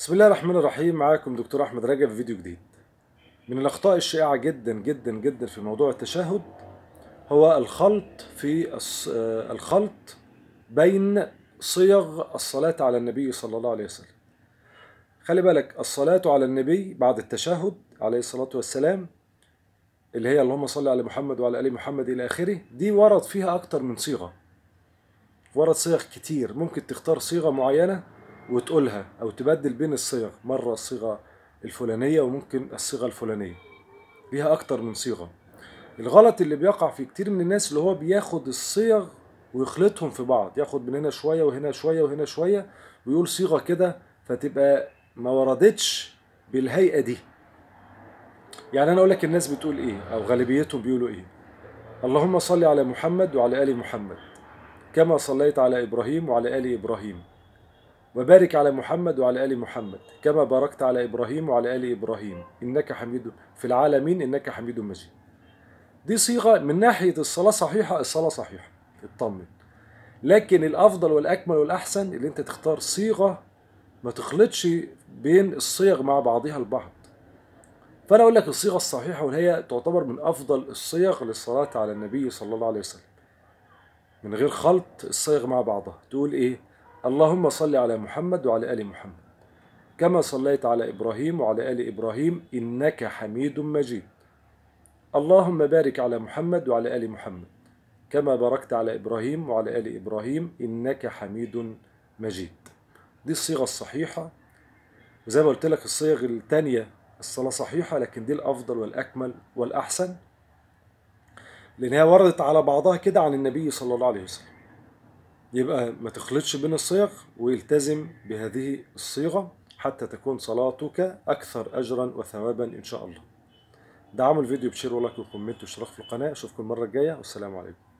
بسم الله الرحمن الرحيم معاكم دكتور احمد رجب في فيديو جديد من الاخطاء الشائعه جدا جدا جدا في موضوع التشهد هو الخلط في آه، الخلط بين صيغ الصلاه على النبي صلى الله عليه وسلم خلي بالك الصلاه على النبي بعد التشهد عليه الصلاه والسلام اللي هي اللهم صل على محمد وعلى ال محمد الى اخره دي ورد فيها اكتر من صيغه ورد صيغ كتير ممكن تختار صيغه معينه وتقولها او تبدل بين الصيغ مره الصيغه الفلانيه وممكن الصيغه الفلانيه ليها اكتر من صيغه الغلط اللي بيقع في كتير من الناس اللي هو بياخد الصيغ ويخلطهم في بعض ياخد من هنا شويه وهنا شويه وهنا شويه ويقول صيغه كده فتبقى ما وردتش بالهيئه دي يعني انا اقول لك الناس بتقول ايه او غالبيتهم بيقولوا ايه اللهم صل على محمد وعلى ال محمد كما صليت على ابراهيم وعلى ال ابراهيم وبارك على محمد وعلى آل محمد كما باركت على إبراهيم وعلى آل إبراهيم إنك حميد في العالمين إنك حميد مجيد دي صيغة من ناحية الصلاة صحيحة الصلاة صحيحة اطمن لكن الأفضل والأكمل والأحسن اللي أنت تختار صيغة ما تخلطش بين الصيغ مع بعضها البعض فأنا أقول لك الصيغة الصحيحة وهي هي تعتبر من أفضل الصيغ للصلاة على النبي صلى الله عليه وسلم من غير خلط الصيغ مع بعضها تقول إيه اللهم صل على محمد وعلى ال محمد كما صليت على ابراهيم وعلى ال ابراهيم انك حميد مجيد اللهم بارك على محمد وعلى ال محمد كما باركت على ابراهيم وعلى ال ابراهيم انك حميد مجيد دي الصيغه الصحيحه وزي ما قلت لك الصيغ الثانيه الصلاه صحيحه لكن دي الافضل والاكمل والاحسن لانها وردت على بعضها كده عن النبي صلى الله عليه وسلم يبقى ما تخلطش بين الصيغ ويلتزم بهذه الصيغة حتى تكون صلاتك أكثر أجرا وثوابا إن شاء الله دعموا الفيديو بشير ولايك وكومنت واشتراك في القناة أشوفكم المرة الجاية والسلام عليكم